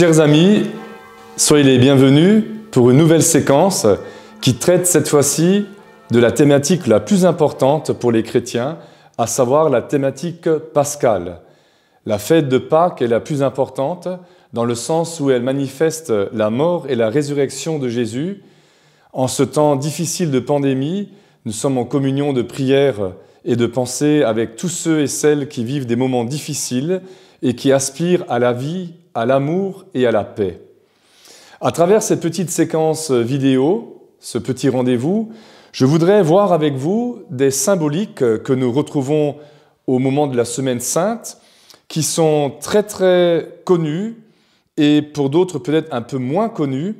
Chers amis, soyez les bienvenus pour une nouvelle séquence qui traite cette fois-ci de la thématique la plus importante pour les chrétiens, à savoir la thématique pascale. La fête de Pâques est la plus importante dans le sens où elle manifeste la mort et la résurrection de Jésus. En ce temps difficile de pandémie, nous sommes en communion de prière et de pensée avec tous ceux et celles qui vivent des moments difficiles et qui aspirent à la vie, à l'amour et à la paix. À travers cette petite séquence vidéo, ce petit rendez-vous, je voudrais voir avec vous des symboliques que nous retrouvons au moment de la Semaine sainte, qui sont très très connues et pour d'autres peut-être un peu moins connues.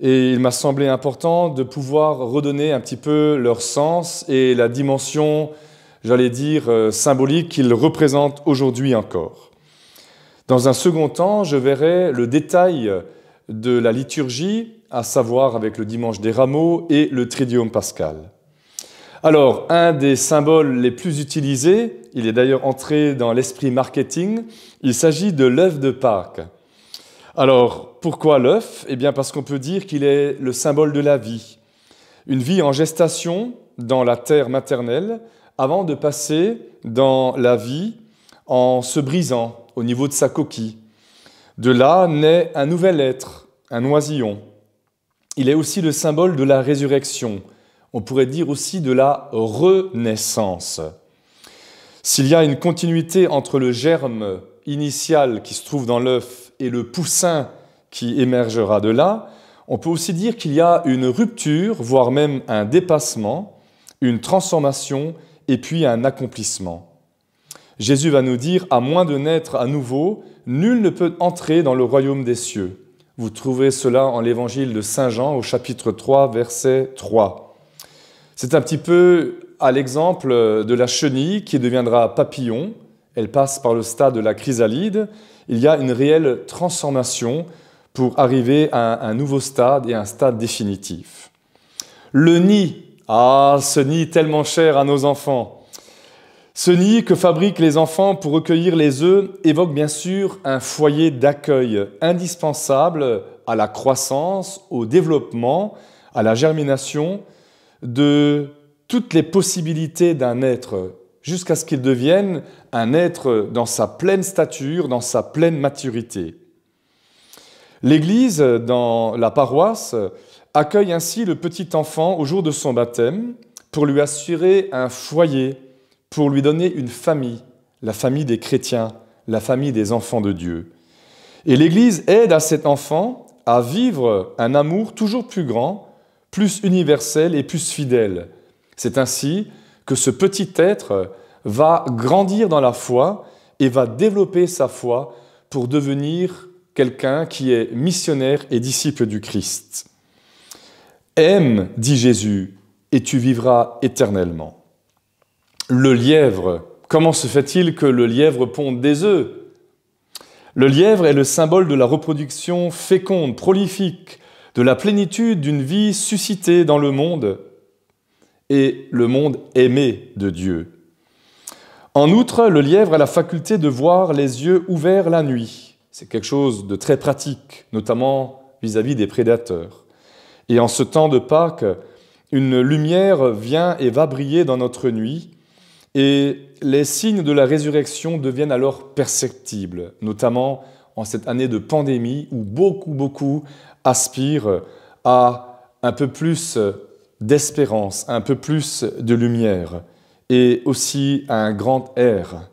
Et il m'a semblé important de pouvoir redonner un petit peu leur sens et la dimension, j'allais dire, euh, symbolique qu'ils représentent aujourd'hui encore. Dans un second temps, je verrai le détail de la liturgie, à savoir avec le dimanche des rameaux et le Tridium pascal. Alors, un des symboles les plus utilisés, il est d'ailleurs entré dans l'esprit marketing, il s'agit de l'œuf de Pâques. Alors, pourquoi l'œuf Eh bien, parce qu'on peut dire qu'il est le symbole de la vie. Une vie en gestation dans la terre maternelle avant de passer dans la vie en se brisant, au niveau de sa coquille. De là naît un nouvel être, un oisillon. Il est aussi le symbole de la résurrection, on pourrait dire aussi de la renaissance. S'il y a une continuité entre le germe initial qui se trouve dans l'œuf et le poussin qui émergera de là, on peut aussi dire qu'il y a une rupture, voire même un dépassement, une transformation et puis un accomplissement. Jésus va nous dire, à moins de naître à nouveau, nul ne peut entrer dans le royaume des cieux. Vous trouvez cela en l'évangile de Saint Jean au chapitre 3, verset 3. C'est un petit peu à l'exemple de la chenille qui deviendra papillon. Elle passe par le stade de la chrysalide. Il y a une réelle transformation pour arriver à un nouveau stade et un stade définitif. Le nid, ah, ce nid tellement cher à nos enfants, ce nid que fabriquent les enfants pour recueillir les œufs évoque bien sûr un foyer d'accueil indispensable à la croissance, au développement, à la germination de toutes les possibilités d'un être jusqu'à ce qu'il devienne un être dans sa pleine stature, dans sa pleine maturité. L'Église, dans la paroisse, accueille ainsi le petit enfant au jour de son baptême pour lui assurer un foyer, pour lui donner une famille, la famille des chrétiens, la famille des enfants de Dieu. Et l'Église aide à cet enfant à vivre un amour toujours plus grand, plus universel et plus fidèle. C'est ainsi que ce petit être va grandir dans la foi et va développer sa foi pour devenir quelqu'un qui est missionnaire et disciple du Christ. Aime, dit Jésus, et tu vivras éternellement le lièvre. Comment se fait-il que le lièvre ponde des œufs Le lièvre est le symbole de la reproduction féconde, prolifique, de la plénitude d'une vie suscitée dans le monde et le monde aimé de Dieu. En outre, le lièvre a la faculté de voir les yeux ouverts la nuit. C'est quelque chose de très pratique, notamment vis-à-vis des prédateurs. Et en ce temps de Pâques, une lumière vient et va briller dans notre nuit, et les signes de la résurrection deviennent alors perceptibles, notamment en cette année de pandémie où beaucoup, beaucoup aspirent à un peu plus d'espérance, un peu plus de lumière et aussi à un grand air.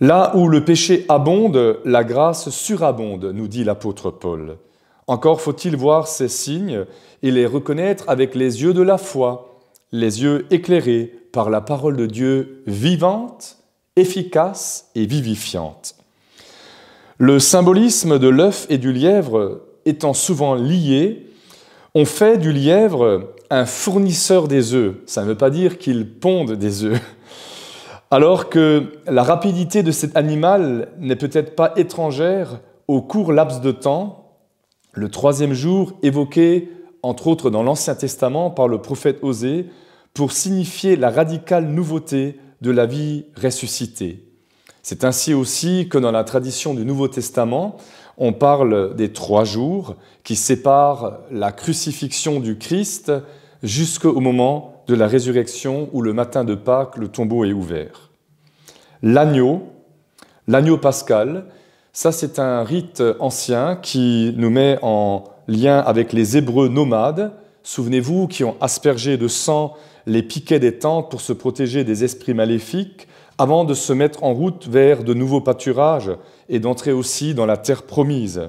Là où le péché abonde, la grâce surabonde, nous dit l'apôtre Paul. Encore faut-il voir ces signes et les reconnaître avec les yeux de la foi, les yeux éclairés par la parole de Dieu vivante, efficace et vivifiante. Le symbolisme de l'œuf et du lièvre étant souvent lié, on fait du lièvre un fournisseur des œufs. Ça ne veut pas dire qu'il ponde des œufs. Alors que la rapidité de cet animal n'est peut-être pas étrangère au court laps de temps, le troisième jour évoqué entre autres dans l'Ancien Testament par le prophète Osée, pour signifier la radicale nouveauté de la vie ressuscitée. C'est ainsi aussi que dans la tradition du Nouveau Testament, on parle des trois jours qui séparent la crucifixion du Christ jusqu'au moment de la résurrection où le matin de Pâques, le tombeau est ouvert. L'agneau, l'agneau pascal, ça c'est un rite ancien qui nous met en lien avec les Hébreux nomades, souvenez-vous, qui ont aspergé de sang les piquets des tentes pour se protéger des esprits maléfiques avant de se mettre en route vers de nouveaux pâturages et d'entrer aussi dans la terre promise.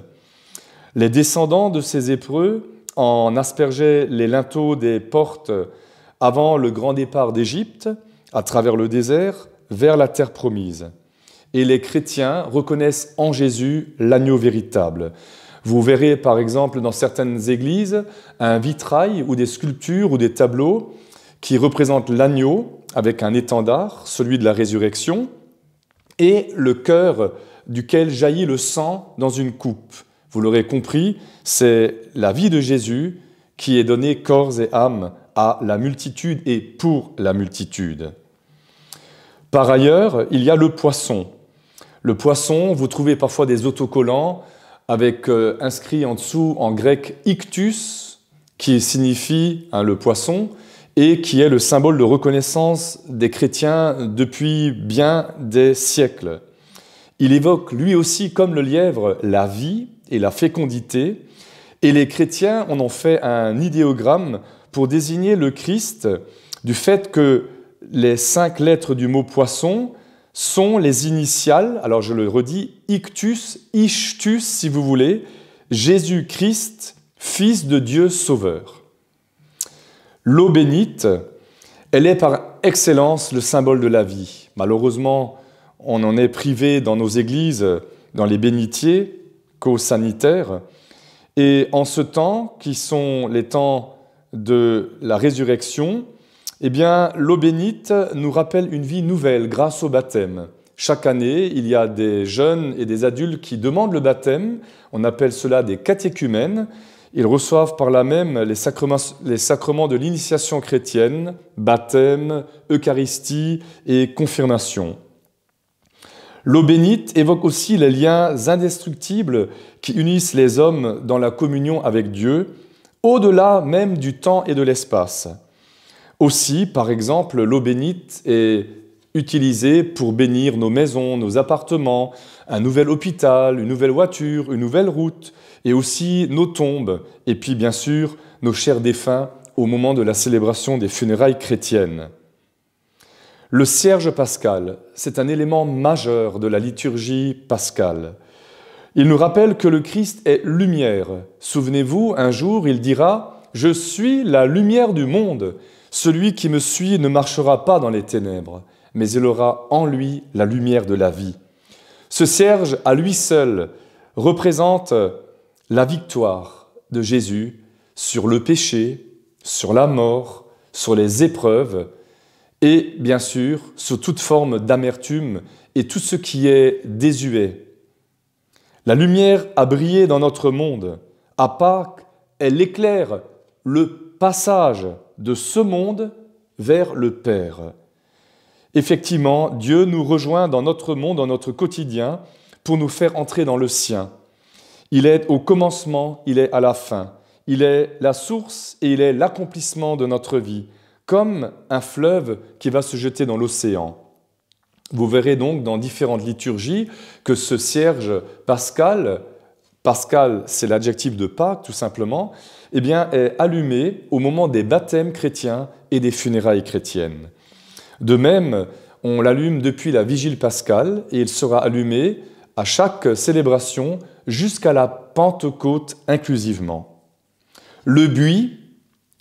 Les descendants de ces épreux en aspergeaient les linteaux des portes avant le grand départ d'Égypte, à travers le désert, vers la terre promise. Et les chrétiens reconnaissent en Jésus l'agneau véritable. Vous verrez par exemple dans certaines églises un vitrail ou des sculptures ou des tableaux qui représente l'agneau avec un étendard, celui de la résurrection, et le cœur duquel jaillit le sang dans une coupe. Vous l'aurez compris, c'est la vie de Jésus qui est donnée corps et âme à la multitude et pour la multitude. Par ailleurs, il y a le poisson. Le poisson, vous trouvez parfois des autocollants avec euh, inscrit en dessous en grec ictus, qui signifie hein, le poisson, et qui est le symbole de reconnaissance des chrétiens depuis bien des siècles. Il évoque lui aussi, comme le lièvre, la vie et la fécondité, et les chrétiens en ont fait un idéogramme pour désigner le Christ du fait que les cinq lettres du mot poisson sont les initiales, alors je le redis, ictus, ichtus si vous voulez, Jésus-Christ, Fils de Dieu Sauveur. L'eau bénite, elle est par excellence le symbole de la vie. Malheureusement, on en est privé dans nos églises, dans les bénitiers, qu'aux sanitaires. Et en ce temps, qui sont les temps de la résurrection, eh bien, l'eau bénite nous rappelle une vie nouvelle grâce au baptême. Chaque année, il y a des jeunes et des adultes qui demandent le baptême. On appelle cela des catéchumènes. Ils reçoivent par là même les sacrements, de l'initiation chrétienne, baptême, Eucharistie et confirmation. L'eau bénite évoque aussi les liens indestructibles qui unissent les hommes dans la communion avec Dieu, au-delà même du temps et de l'espace. Aussi, par exemple, l'eau bénite est utilisée pour bénir nos maisons, nos appartements, un nouvel hôpital, une nouvelle voiture, une nouvelle route, et aussi nos tombes, et puis bien sûr nos chers défunts au moment de la célébration des funérailles chrétiennes. Le cierge pascal, c'est un élément majeur de la liturgie pascale. Il nous rappelle que le Christ est lumière. Souvenez-vous, un jour, il dira ⁇ Je suis la lumière du monde. Celui qui me suit ne marchera pas dans les ténèbres, mais il aura en lui la lumière de la vie. ⁇ Ce cierge, à lui seul, représente la victoire de Jésus sur le péché, sur la mort, sur les épreuves et bien sûr sur toute forme d'amertume et tout ce qui est désuet. La lumière a brillé dans notre monde. À Pâques, elle éclaire le passage de ce monde vers le Père. Effectivement, Dieu nous rejoint dans notre monde, dans notre quotidien, pour nous faire entrer dans le sien. Il est au commencement, il est à la fin. Il est la source et il est l'accomplissement de notre vie, comme un fleuve qui va se jeter dans l'océan. Vous verrez donc dans différentes liturgies que ce cierge pascal, pascal c'est l'adjectif de Pâques tout simplement, eh bien, est allumé au moment des baptêmes chrétiens et des funérailles chrétiennes. De même, on l'allume depuis la vigile pascale et il sera allumé à chaque célébration jusqu'à la Pentecôte inclusivement. Le buis,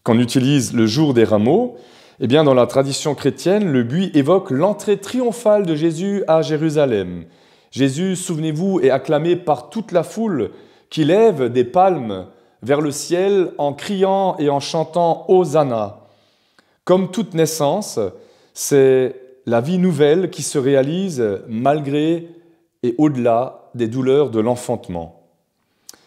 qu'on utilise le jour des rameaux, eh bien, dans la tradition chrétienne, le buis évoque l'entrée triomphale de Jésus à Jérusalem. Jésus, souvenez-vous, est acclamé par toute la foule qui lève des palmes vers le ciel en criant et en chantant Hosanna. Comme toute naissance, c'est la vie nouvelle qui se réalise malgré et au-delà des douleurs de l'enfantement.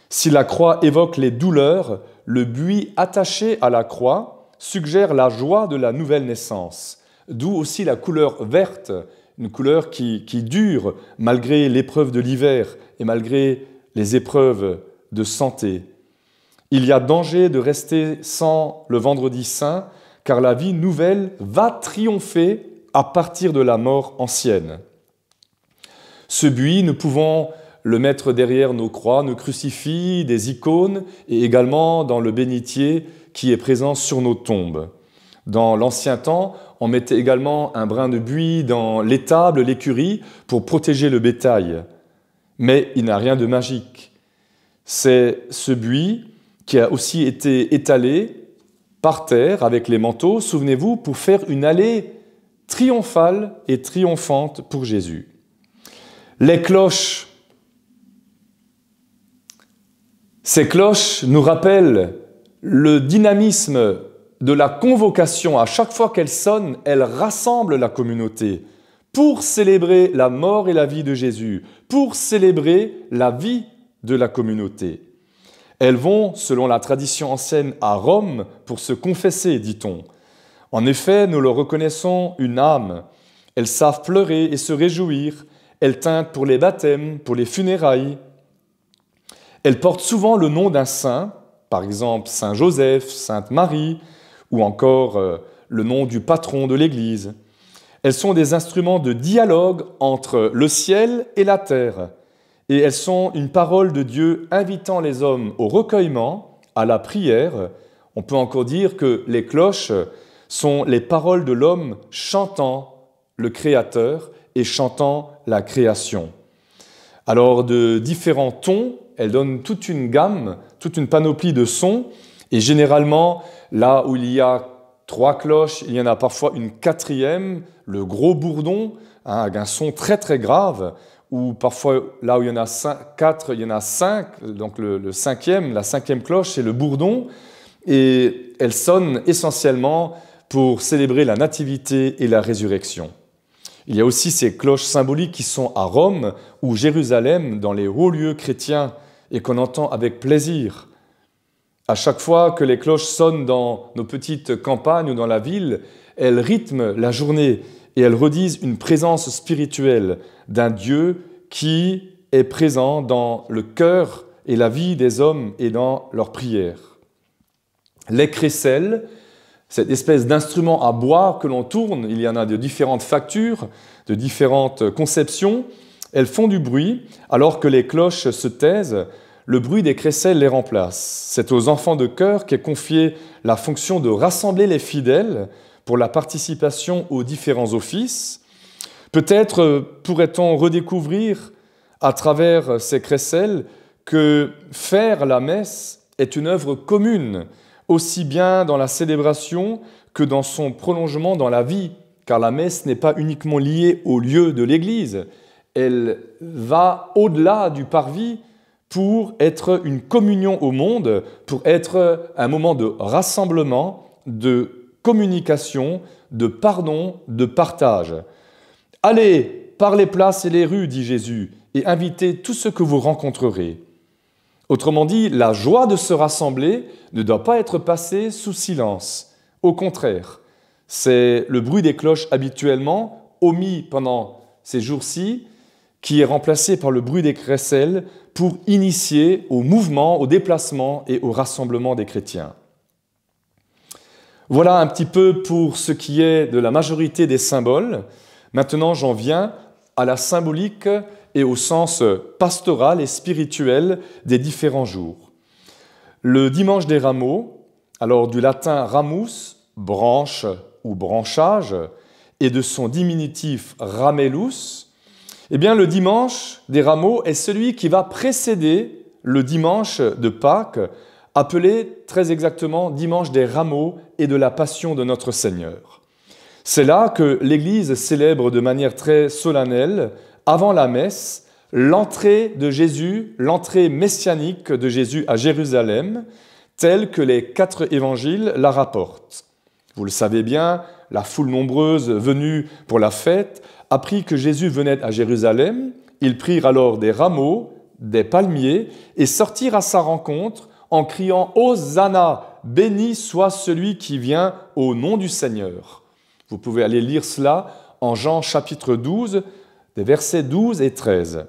Si la croix évoque les douleurs, le buis attaché à la croix suggère la joie de la nouvelle naissance, d'où aussi la couleur verte, une couleur qui, qui dure malgré l'épreuve de l'hiver et malgré les épreuves de santé. Il y a danger de rester sans le vendredi saint, car la vie nouvelle va triompher à partir de la mort ancienne. Ce buis, nous pouvons le mettre derrière nos croix, nos crucifix, des icônes, et également dans le bénitier qui est présent sur nos tombes. Dans l'ancien temps, on mettait également un brin de buis dans l'étable, l'écurie, pour protéger le bétail. Mais il n'a rien de magique. C'est ce buis qui a aussi été étalé par terre avec les manteaux, souvenez-vous, pour faire une allée triomphale et triomphante pour Jésus les cloches. Ces cloches nous rappellent le dynamisme de la convocation. À chaque fois qu'elles sonnent, elles rassemblent la communauté pour célébrer la mort et la vie de Jésus, pour célébrer la vie de la communauté. Elles vont, selon la tradition ancienne, à Rome pour se confesser, dit-on. En effet, nous leur reconnaissons une âme. Elles savent pleurer et se réjouir, elles teinte pour les baptêmes, pour les funérailles. Elles portent souvent le nom d'un saint, par exemple Saint Joseph, Sainte Marie, ou encore euh, le nom du patron de l'Église. Elles sont des instruments de dialogue entre le ciel et la terre, et elles sont une parole de Dieu invitant les hommes au recueillement, à la prière. On peut encore dire que les cloches sont les paroles de l'homme chantant le Créateur et chantant la création. Alors de différents tons, elle donne toute une gamme, toute une panoplie de sons, et généralement, là où il y a trois cloches, il y en a parfois une quatrième, le gros bourdon, hein, avec un son très très grave, ou parfois là où il y en a quatre, il y en a cinq, donc le, le cinquième, la cinquième cloche, c'est le bourdon, et elle sonne essentiellement pour célébrer la nativité et la résurrection. Il y a aussi ces cloches symboliques qui sont à Rome ou Jérusalem, dans les hauts lieux chrétiens, et qu'on entend avec plaisir. À chaque fois que les cloches sonnent dans nos petites campagnes ou dans la ville, elles rythment la journée et elles redisent une présence spirituelle d'un Dieu qui est présent dans le cœur et la vie des hommes et dans leurs prières. Les crécelles, cette espèce d'instrument à bois que l'on tourne, il y en a de différentes factures, de différentes conceptions, elles font du bruit alors que les cloches se taisent, le bruit des crécelles les remplace. C'est aux enfants de chœur qu'est confiée la fonction de rassembler les fidèles pour la participation aux différents offices. Peut-être pourrait-on redécouvrir à travers ces crécelles que faire la messe est une œuvre commune aussi bien dans la célébration que dans son prolongement dans la vie, car la messe n'est pas uniquement liée au lieu de l'Église, elle va au-delà du parvis pour être une communion au monde, pour être un moment de rassemblement, de communication, de pardon, de partage. Allez par les places et les rues, dit Jésus, et invitez tous ceux que vous rencontrerez. Autrement dit, la joie de se rassembler ne doit pas être passée sous silence. Au contraire, c'est le bruit des cloches habituellement omis pendant ces jours-ci qui est remplacé par le bruit des crécelles pour initier au mouvement, au déplacement et au rassemblement des chrétiens. Voilà un petit peu pour ce qui est de la majorité des symboles. Maintenant, j'en viens à la symbolique et au sens pastoral et spirituel des différents jours. Le dimanche des rameaux, alors du latin ramus, branche ou branchage, et de son diminutif ramellus, eh bien le dimanche des rameaux est celui qui va précéder le dimanche de Pâques, appelé très exactement dimanche des rameaux et de la passion de notre Seigneur. C'est là que l'Église célèbre de manière très solennelle avant la messe, l'entrée de Jésus, l'entrée messianique de Jésus à Jérusalem, telle que les quatre évangiles la rapportent. Vous le savez bien, la foule nombreuse venue pour la fête apprit que Jésus venait à Jérusalem. Ils prirent alors des rameaux, des palmiers, et sortirent à sa rencontre en criant Hosanna, béni soit celui qui vient au nom du Seigneur. Vous pouvez aller lire cela en Jean chapitre 12, des versets 12 et 13.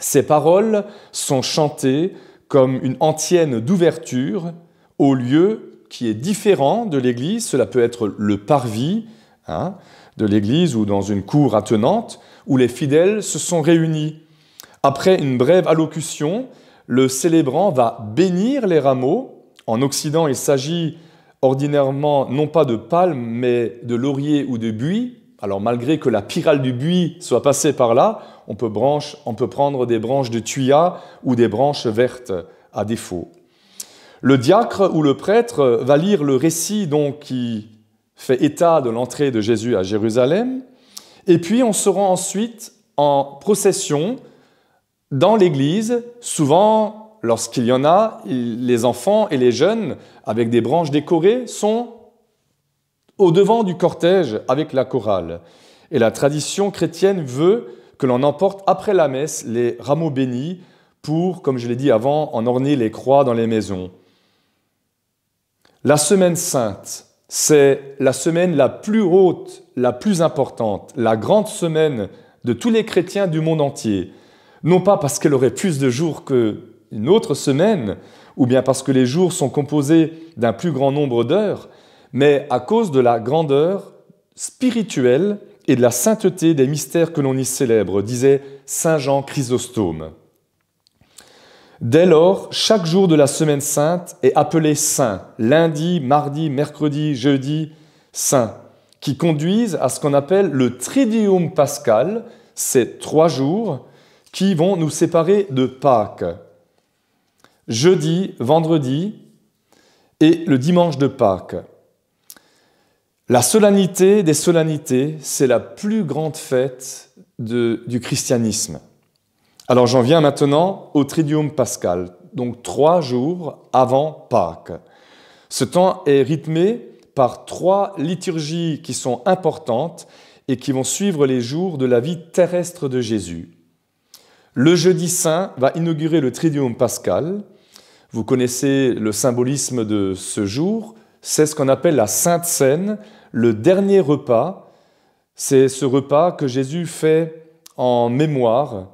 Ces paroles sont chantées comme une antienne d'ouverture au lieu qui est différent de l'église. Cela peut être le parvis hein, de l'église ou dans une cour attenante où les fidèles se sont réunis. Après une brève allocution, le célébrant va bénir les rameaux. En Occident, il s'agit ordinairement non pas de palmes, mais de lauriers ou de buis, alors malgré que la pyrale du buis soit passée par là, on peut, on peut prendre des branches de tuya ou des branches vertes à défaut. Le diacre ou le prêtre va lire le récit donc qui fait état de l'entrée de Jésus à Jérusalem, et puis on se rend ensuite en procession dans l'église, souvent lorsqu'il y en a, les enfants et les jeunes, avec des branches décorées, sont au-devant du cortège avec la chorale. Et la tradition chrétienne veut que l'on emporte après la messe les rameaux bénis pour, comme je l'ai dit avant, en orner les croix dans les maisons. La semaine sainte, c'est la semaine la plus haute, la plus importante, la grande semaine de tous les chrétiens du monde entier. Non pas parce qu'elle aurait plus de jours qu'une autre semaine, ou bien parce que les jours sont composés d'un plus grand nombre d'heures, mais à cause de la grandeur spirituelle et de la sainteté des mystères que l'on y célèbre, disait Saint Jean Chrysostome. Dès lors, chaque jour de la semaine sainte est appelé saint, lundi, mardi, mercredi, jeudi, saint, qui conduisent à ce qu'on appelle le Tridium pascal, ces trois jours qui vont nous séparer de Pâques. Jeudi, vendredi et le dimanche de Pâques. La solennité des solennités, c'est la plus grande fête du christianisme. Alors j'en viens maintenant au Tridium pascal, donc trois jours avant Pâques. Ce temps est rythmé par trois liturgies qui sont importantes et qui vont suivre les jours de la vie terrestre de Jésus. Le jeudi saint va inaugurer le Tridium pascal. Vous connaissez le symbolisme de ce jour, c'est ce qu'on appelle la Sainte Seine, le dernier repas, c'est ce repas que Jésus fait en mémoire,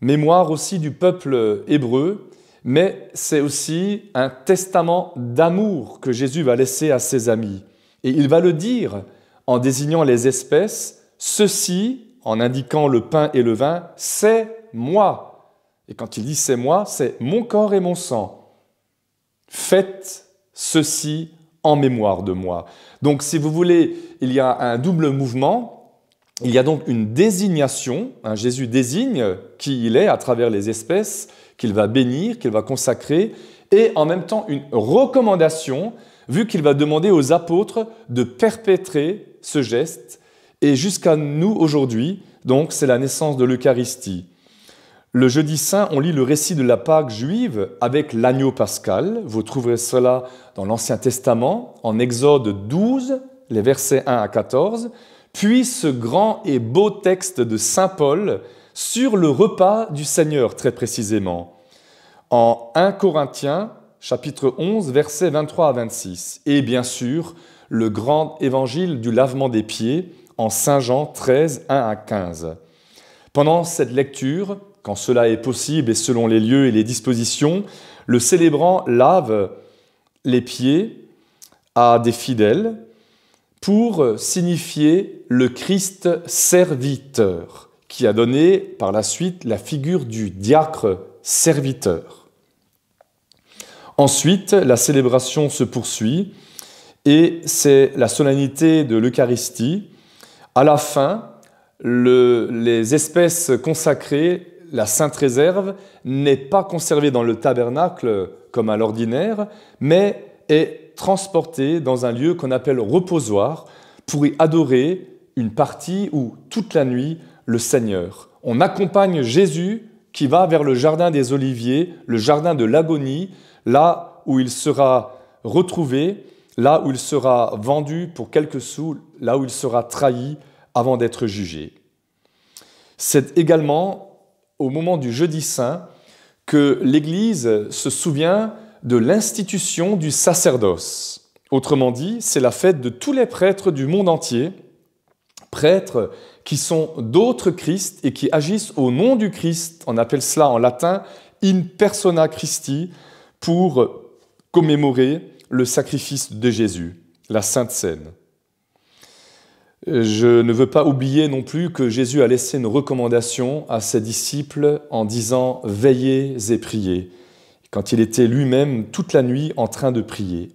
mémoire aussi du peuple hébreu, mais c'est aussi un testament d'amour que Jésus va laisser à ses amis. Et il va le dire en désignant les espèces, ceci, en indiquant le pain et le vin, c'est moi. Et quand il dit c'est moi, c'est mon corps et mon sang. Faites ceci en mémoire de moi. Donc si vous voulez, il y a un double mouvement. Il y a donc une désignation. Jésus désigne qui il est à travers les espèces qu'il va bénir, qu'il va consacrer, et en même temps une recommandation, vu qu'il va demander aux apôtres de perpétrer ce geste, et jusqu'à nous aujourd'hui, donc c'est la naissance de l'Eucharistie. Le jeudi saint, on lit le récit de la Pâque juive avec l'agneau pascal. Vous trouverez cela dans l'Ancien Testament, en Exode 12, les versets 1 à 14, puis ce grand et beau texte de Saint Paul sur le repas du Seigneur, très précisément, en 1 Corinthiens, chapitre 11, versets 23 à 26, et bien sûr, le grand évangile du lavement des pieds, en Saint Jean 13, 1 à 15. Pendant cette lecture, quand cela est possible et selon les lieux et les dispositions, le célébrant lave les pieds à des fidèles pour signifier le Christ serviteur, qui a donné par la suite la figure du diacre serviteur. Ensuite, la célébration se poursuit et c'est la solennité de l'Eucharistie. À la fin, les espèces consacrées la sainte réserve n'est pas conservée dans le tabernacle comme à l'ordinaire, mais est transportée dans un lieu qu'on appelle reposoir pour y adorer une partie ou toute la nuit le Seigneur. On accompagne Jésus qui va vers le jardin des Oliviers, le jardin de l'agonie, là où il sera retrouvé, là où il sera vendu pour quelques sous, là où il sera trahi avant d'être jugé. C'est également au moment du jeudi saint que l'Église se souvient de l'institution du sacerdoce. Autrement dit, c'est la fête de tous les prêtres du monde entier, prêtres qui sont d'autres Christ et qui agissent au nom du Christ, on appelle cela en latin in persona Christi, pour commémorer le sacrifice de Jésus, la Sainte Seine. Je ne veux pas oublier non plus que Jésus a laissé une recommandation à ses disciples en disant ⁇ Veillez et priez ⁇ quand il était lui-même toute la nuit en train de prier.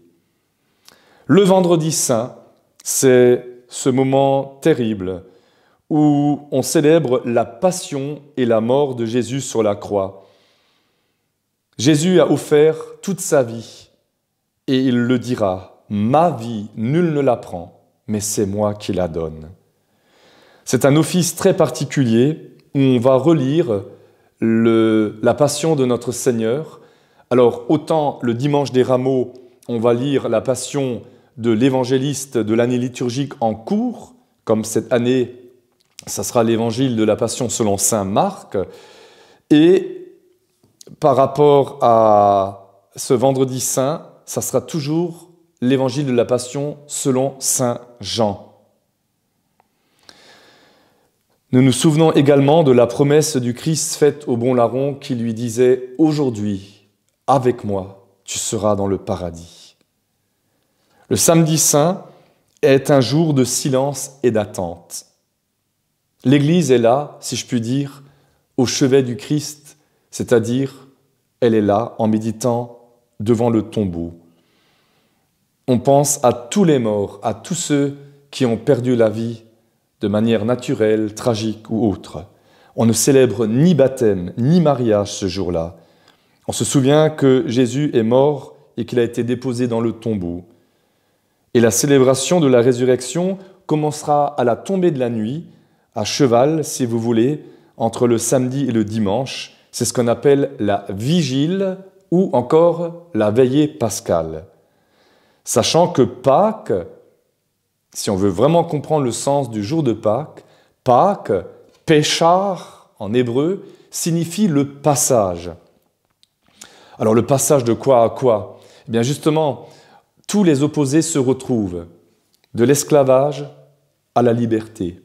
Le vendredi saint, c'est ce moment terrible où on célèbre la passion et la mort de Jésus sur la croix. Jésus a offert toute sa vie, et il le dira, Ma vie, nul ne la prend mais c'est moi qui la donne. C'est un office très particulier où on va relire la passion de notre Seigneur. Alors autant le dimanche des rameaux, on va lire la passion de l'évangéliste de l'année liturgique en cours, comme cette année, ça sera l'évangile de la passion selon Saint Marc. Et par rapport à ce vendredi saint, ça sera toujours l'évangile de la Passion selon Saint Jean. Nous nous souvenons également de la promesse du Christ faite au bon larron qui lui disait ⁇ Aujourd'hui, avec moi, tu seras dans le paradis ⁇ Le samedi saint est un jour de silence et d'attente. L'Église est là, si je puis dire, au chevet du Christ, c'est-à-dire elle est là en méditant devant le tombeau on pense à tous les morts, à tous ceux qui ont perdu la vie de manière naturelle, tragique ou autre. On ne célèbre ni baptême, ni mariage ce jour-là. On se souvient que Jésus est mort et qu'il a été déposé dans le tombeau. Et la célébration de la résurrection commencera à la tombée de la nuit, à cheval, si vous voulez, entre le samedi et le dimanche. C'est ce qu'on appelle la vigile ou encore la veillée pascale. Sachant que Pâques, si on veut vraiment comprendre le sens du jour de Pâques, Pâques, péchar en hébreu, signifie le passage. Alors le passage de quoi à quoi Eh bien justement, tous les opposés se retrouvent, de l'esclavage à la liberté,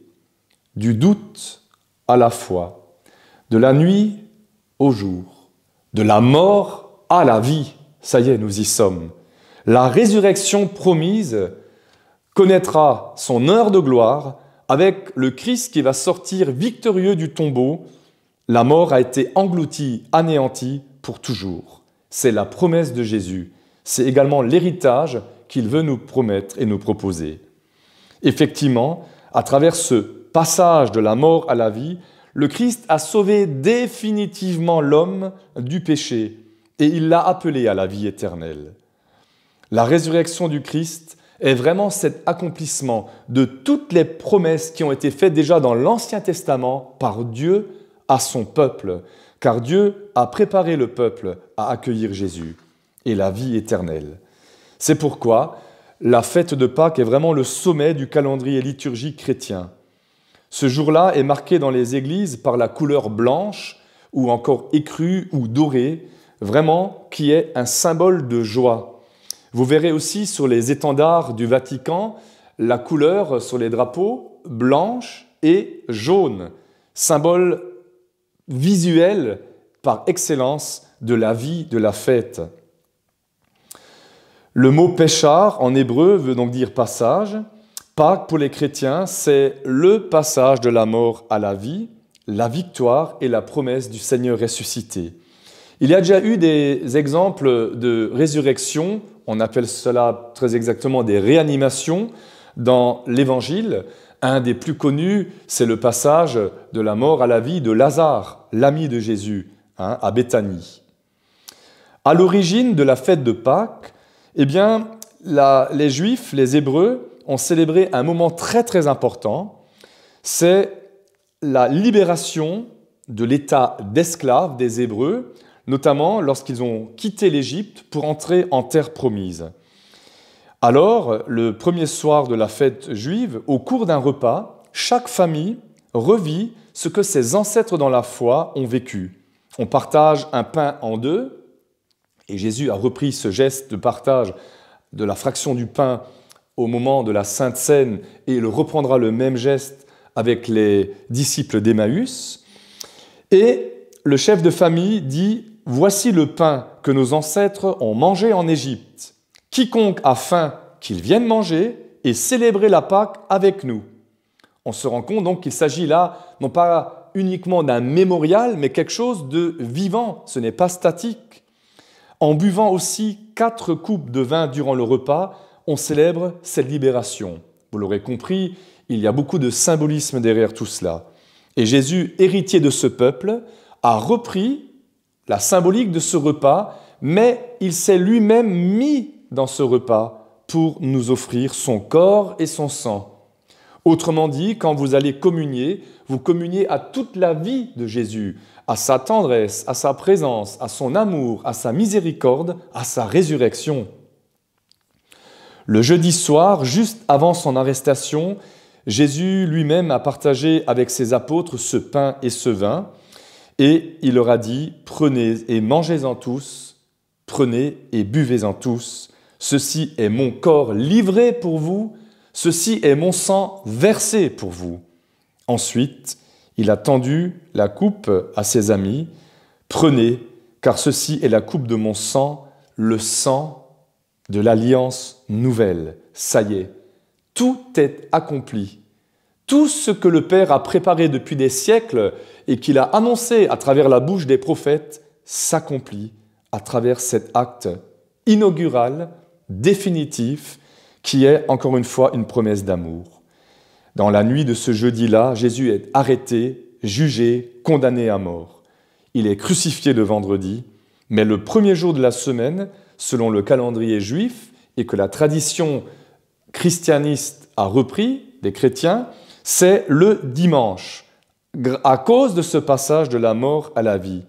du doute à la foi, de la nuit au jour, de la mort à la vie. Ça y est, nous y sommes la résurrection promise connaîtra son heure de gloire avec le Christ qui va sortir victorieux du tombeau. La mort a été engloutie, anéantie pour toujours. C'est la promesse de Jésus. C'est également l'héritage qu'il veut nous promettre et nous proposer. Effectivement, à travers ce passage de la mort à la vie, le Christ a sauvé définitivement l'homme du péché et il l'a appelé à la vie éternelle. La résurrection du Christ est vraiment cet accomplissement de toutes les promesses qui ont été faites déjà dans l'Ancien Testament par Dieu à son peuple, car Dieu a préparé le peuple à accueillir Jésus et la vie éternelle. C'est pourquoi la fête de Pâques est vraiment le sommet du calendrier liturgique chrétien. Ce jour-là est marqué dans les églises par la couleur blanche ou encore écrue ou dorée, vraiment qui est un symbole de joie. Vous verrez aussi sur les étendards du Vatican la couleur sur les drapeaux blanche et jaune, symbole visuel par excellence de la vie de la fête. Le mot péchar en hébreu veut donc dire passage. Pâques pour les chrétiens, c'est le passage de la mort à la vie, la victoire et la promesse du Seigneur ressuscité. Il y a déjà eu des exemples de résurrection on appelle cela très exactement des réanimations, dans l'Évangile, un des plus connus, c'est le passage de la mort à la vie de Lazare, l'ami de Jésus, hein, à Béthanie. À l'origine de la fête de Pâques, eh bien, les Juifs, les Hébreux, ont célébré un moment très très important. C'est la libération de l'état d'esclave des Hébreux notamment lorsqu'ils ont quitté l'Égypte pour entrer en terre promise. Alors, le premier soir de la fête juive, au cours d'un repas, chaque famille revit ce que ses ancêtres dans la foi ont vécu. On partage un pain en deux, et Jésus a repris ce geste de partage de la fraction du pain au moment de la Sainte Seine, et il reprendra le même geste avec les disciples d'Emmaüs. Et le chef de famille dit Voici le pain que nos ancêtres ont mangé en Égypte. Quiconque a faim, qu'il vienne manger et célébrer la Pâque avec nous. On se rend compte donc qu'il s'agit là non pas uniquement d'un mémorial, mais quelque chose de vivant, ce n'est pas statique. En buvant aussi quatre coupes de vin durant le repas, on célèbre cette libération. Vous l'aurez compris, il y a beaucoup de symbolisme derrière tout cela. Et Jésus, héritier de ce peuple, a repris la symbolique de ce repas, mais il s'est lui-même mis dans ce repas pour nous offrir son corps et son sang. Autrement dit, quand vous allez communier, vous communiez à toute la vie de Jésus, à sa tendresse, à sa présence, à son amour, à sa miséricorde, à sa résurrection. Le jeudi soir, juste avant son arrestation, Jésus lui-même a partagé avec ses apôtres ce pain et ce vin. Et il leur a dit, prenez et mangez-en tous, prenez et buvez-en tous, ceci est mon corps livré pour vous, ceci est mon sang versé pour vous. Ensuite, il a tendu la coupe à ses amis, prenez, car ceci est la coupe de mon sang, le sang de l'alliance nouvelle. Ça y est, tout est accompli tout ce que le Père a préparé depuis des siècles et qu'il a annoncé à travers la bouche des prophètes s'accomplit à travers cet acte inaugural, définitif, qui est encore une fois une promesse d'amour. Dans la nuit de ce jeudi-là, Jésus est arrêté, jugé, condamné à mort. Il est crucifié le vendredi, mais le premier jour de la semaine, selon le calendrier juif et que la tradition christianiste a repris des chrétiens, c'est le dimanche, à cause de ce passage de la mort à la vie.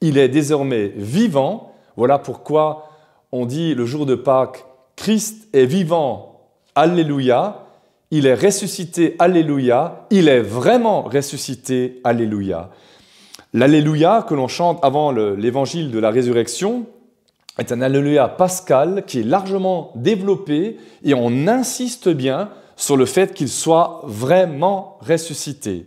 Il est désormais vivant, voilà pourquoi on dit le jour de Pâques, Christ est vivant, Alléluia, il est ressuscité, Alléluia, il est vraiment ressuscité, Alléluia. L'Alléluia que l'on chante avant l'évangile de la résurrection est un Alléluia pascal qui est largement développé et on insiste bien sur le fait qu'il soit vraiment ressuscité.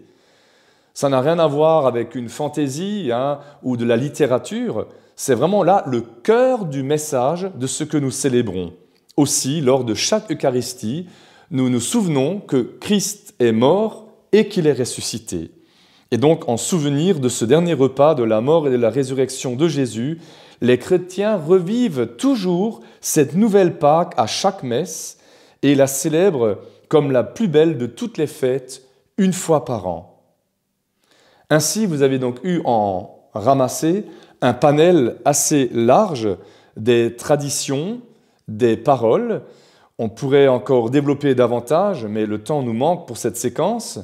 Ça n'a rien à voir avec une fantaisie hein, ou de la littérature. C'est vraiment là le cœur du message de ce que nous célébrons. Aussi, lors de chaque Eucharistie, nous nous souvenons que Christ est mort et qu'il est ressuscité. Et donc, en souvenir de ce dernier repas de la mort et de la résurrection de Jésus, les chrétiens revivent toujours cette nouvelle Pâque à chaque messe et la célèbrent comme la plus belle de toutes les fêtes, une fois par an. Ainsi, vous avez donc eu en ramassé un panel assez large des traditions, des paroles. On pourrait encore développer davantage, mais le temps nous manque pour cette séquence.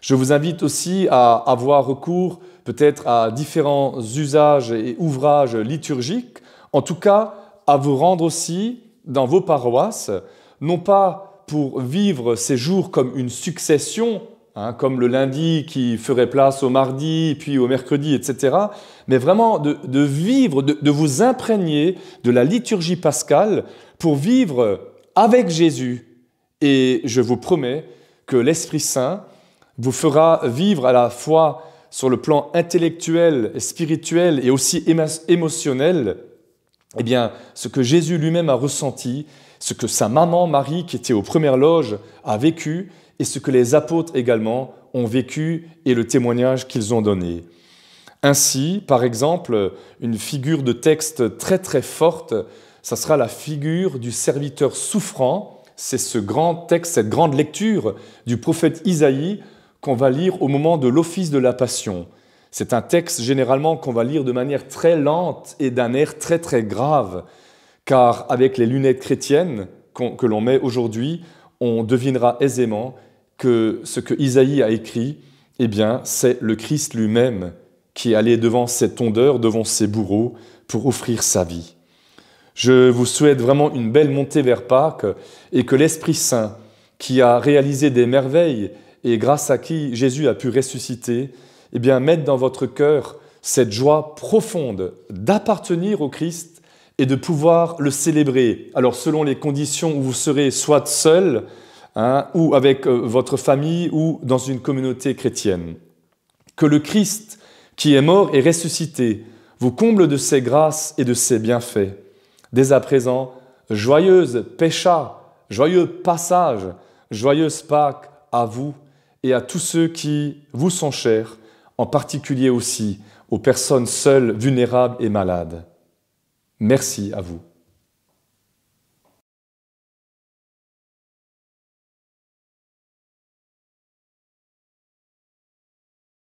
Je vous invite aussi à avoir recours peut-être à différents usages et ouvrages liturgiques, en tout cas à vous rendre aussi dans vos paroisses, non pas pour vivre ces jours comme une succession, hein, comme le lundi qui ferait place au mardi, puis au mercredi, etc., mais vraiment de, vivre, de, vous imprégner de la liturgie pascale pour vivre avec Jésus. Et je vous promets que l'Esprit Saint vous fera vivre à la fois sur le plan intellectuel, spirituel et aussi émotionnel, eh bien, ce que Jésus lui-même a ressenti ce que sa maman Marie, qui était aux premières loges, a vécu et ce que les apôtres également ont vécu et le témoignage qu'ils ont donné. Ainsi, par exemple, une figure de texte très très forte, ça sera la figure du serviteur souffrant. C'est ce grand texte, cette grande lecture du prophète Isaïe qu'on va lire au moment de l'office de la Passion. C'est un texte généralement qu'on va lire de manière très lente et d'un air très très grave car avec les lunettes chrétiennes que l'on met aujourd'hui, on devinera aisément que ce que Isaïe a écrit, eh bien, c'est le Christ lui-même qui allait devant cette tondeur, devant ses bourreaux, pour offrir sa vie. Je vous souhaite vraiment une belle montée vers Pâques et que l'Esprit Saint, qui a réalisé des merveilles et grâce à qui Jésus a pu ressusciter, eh bien, mette dans votre cœur cette joie profonde d'appartenir au Christ et de pouvoir le célébrer. Alors selon les conditions où vous serez soit seul, hein, ou avec euh, votre famille, ou dans une communauté chrétienne. Que le Christ, qui est mort et ressuscité, vous comble de ses grâces et de ses bienfaits. Dès à présent, joyeuse pécha, joyeux passage, joyeuse Pâques à vous et à tous ceux qui vous sont chers, en particulier aussi aux personnes seules, vulnérables et malades. Merci à vous.